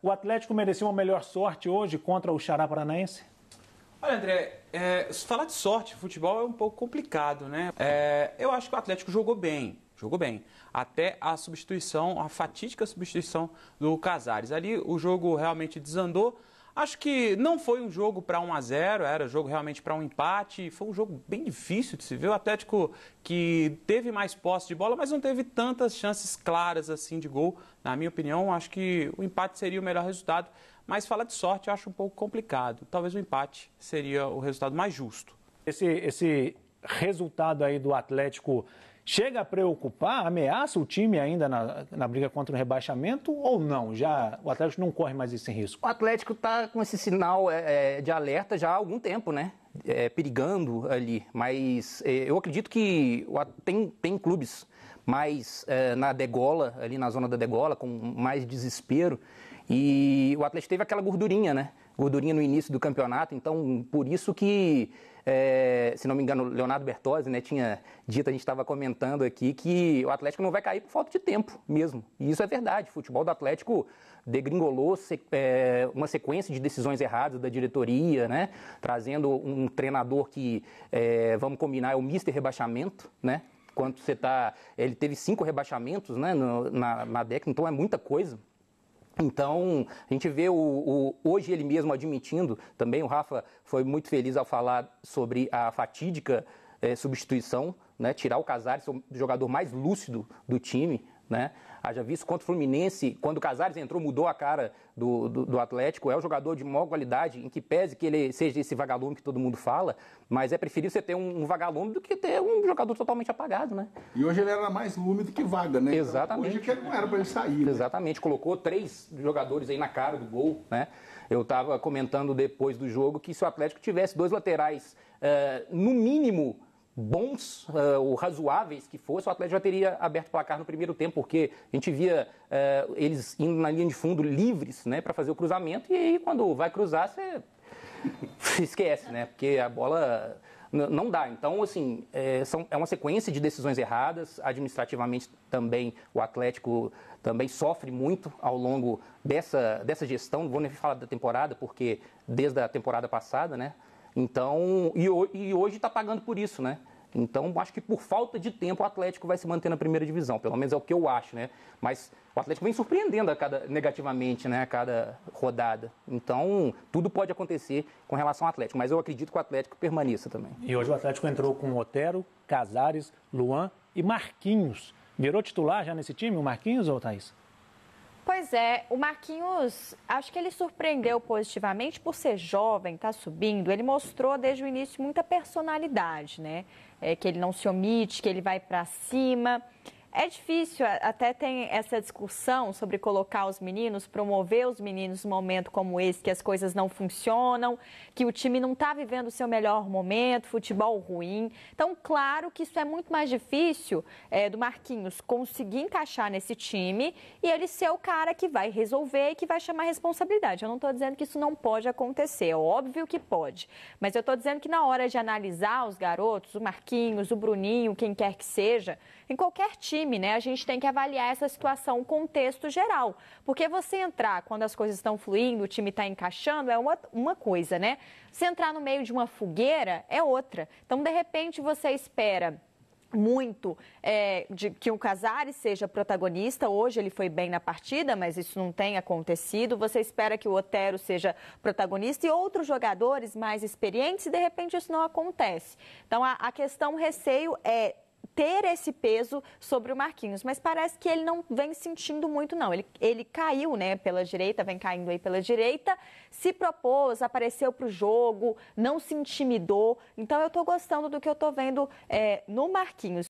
O Atlético mereceu uma melhor sorte hoje contra o Xará Paranaense? Olha, André, é, se falar de sorte, futebol é um pouco complicado, né? É, eu acho que o Atlético jogou bem, jogou bem. Até a substituição, a fatídica substituição do Casares. Ali o jogo realmente desandou, Acho que não foi um jogo para 1 a 0 era jogo realmente para um empate. Foi um jogo bem difícil de se ver. O Atlético que teve mais posse de bola, mas não teve tantas chances claras assim de gol. Na minha opinião, acho que o empate seria o melhor resultado. Mas falar de sorte eu acho um pouco complicado. Talvez o empate seria o resultado mais justo. Esse, esse resultado aí do Atlético chega a preocupar, ameaça o time ainda na, na briga contra o rebaixamento ou não? Já o Atlético não corre mais esse risco? O Atlético está com esse sinal é, é, de alerta já há algum tempo, né? É, perigando ali, mas é, eu acredito que tem, tem clubes mais é, na degola, ali na zona da degola, com mais desespero. E o Atlético teve aquela gordurinha, né? Gordurinha no início do campeonato, então por isso que, é, se não me engano, Leonardo Bertozzi né, tinha dito, a gente estava comentando aqui, que o Atlético não vai cair por falta de tempo mesmo. E isso é verdade. O futebol do Atlético degringolou se, é, uma sequência de decisões erradas da diretoria, né? Trazendo um treinador que, é, vamos combinar, é o mister rebaixamento, né? quanto você está. Ele teve cinco rebaixamentos né, no, na, na década, então é muita coisa. Então, a gente vê o, o, hoje ele mesmo admitindo, também o Rafa foi muito feliz ao falar sobre a fatídica é, substituição, né, tirar o Casares, o jogador mais lúcido do time, né? Haja visto contra o Fluminense, quando o Casares entrou, mudou a cara do, do, do, Atlético. É um jogador de maior qualidade, em que pese que ele seja esse vagalume que todo mundo fala, mas é preferível você ter um, um vagalume do que ter um jogador totalmente apagado, né? E hoje ele era mais lume do que vaga, né? Exatamente. Então, hoje que não era para ele sair. Né? Exatamente. Colocou três jogadores aí na cara do gol, né? Eu estava comentando depois do jogo que se o Atlético tivesse dois laterais, uh, no mínimo bons uh, ou razoáveis que fossem, o Atlético já teria aberto o placar no primeiro tempo, porque a gente via uh, eles indo na linha de fundo livres né, para fazer o cruzamento, e aí quando vai cruzar, você esquece, né? Porque a bola não dá. Então, assim, é, são, é uma sequência de decisões erradas. Administrativamente também o Atlético também sofre muito ao longo dessa, dessa gestão. Não vou nem falar da temporada, porque desde a temporada passada, né? Então, e, e hoje está pagando por isso, né? Então, acho que por falta de tempo o Atlético vai se manter na primeira divisão, pelo menos é o que eu acho, né? Mas o Atlético vem surpreendendo a cada, negativamente, né, a cada rodada. Então, tudo pode acontecer com relação ao Atlético, mas eu acredito que o Atlético permaneça também. E hoje o Atlético entrou com Otero, Casares, Luan e Marquinhos. Virou titular já nesse time o Marquinhos ou o Thaís? Pois é, o Marquinhos, acho que ele surpreendeu positivamente por ser jovem, tá subindo. Ele mostrou desde o início muita personalidade, né? É, que ele não se omite, que ele vai para cima. É difícil, até tem essa discussão sobre colocar os meninos, promover os meninos num momento como esse, que as coisas não funcionam, que o time não está vivendo o seu melhor momento, futebol ruim. Então, claro que isso é muito mais difícil é, do Marquinhos conseguir encaixar nesse time e ele ser o cara que vai resolver e que vai chamar responsabilidade. Eu não estou dizendo que isso não pode acontecer, é óbvio que pode. Mas eu estou dizendo que na hora de analisar os garotos, o Marquinhos, o Bruninho, quem quer que seja, em qualquer time, time, né, a gente tem que avaliar essa situação, o contexto geral. Porque você entrar quando as coisas estão fluindo, o time está encaixando, é uma, uma coisa, né? Você entrar no meio de uma fogueira é outra. Então, de repente, você espera muito é, de que o Casares seja protagonista. Hoje ele foi bem na partida, mas isso não tem acontecido. Você espera que o Otero seja protagonista e outros jogadores mais experientes, e de repente isso não acontece. Então a, a questão, o receio é ter esse peso sobre o Marquinhos. Mas parece que ele não vem sentindo muito, não. Ele, ele caiu né, pela direita, vem caindo aí pela direita, se propôs, apareceu para o jogo, não se intimidou. Então eu estou gostando do que eu estou vendo é, no Marquinhos.